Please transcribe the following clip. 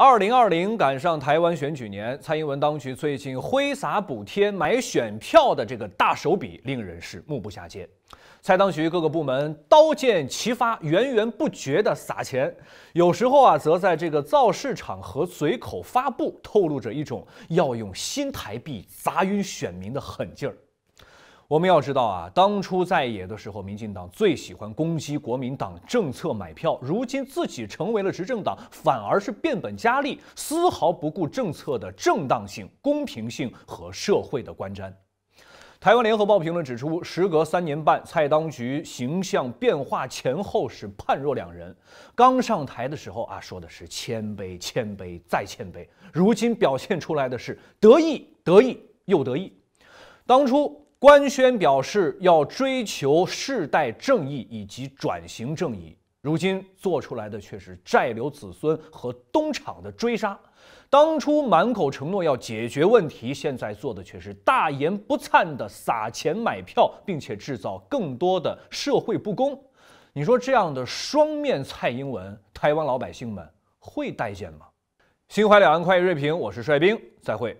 二零二零赶上台湾选举年，蔡英文当局最近挥洒补贴买选票的这个大手笔，令人是目不暇接。蔡当局各个部门刀剑齐发，源源不绝的撒钱，有时候啊，则在这个造势场和随口发布，透露着一种要用新台币砸晕选民的狠劲儿。我们要知道啊，当初在野的时候，民进党最喜欢攻击国民党政策买票，如今自己成为了执政党，反而是变本加厉，丝毫不顾政策的正当性、公平性和社会的观瞻。《台湾联合报》评论指出，时隔三年半，蔡当局形象变化前后是判若两人。刚上台的时候啊，说的是谦卑、谦卑再谦卑，如今表现出来的是得意、得意又得意。当初。官宣表示要追求世代正义以及转型正义，如今做出来的却是债留子孙和东厂的追杀。当初满口承诺要解决问题，现在做的却是大言不惭的撒钱买票，并且制造更多的社会不公。你说这样的双面蔡英文，台湾老百姓们会待见吗？心怀两岸，快意锐评，我是帅兵，再会。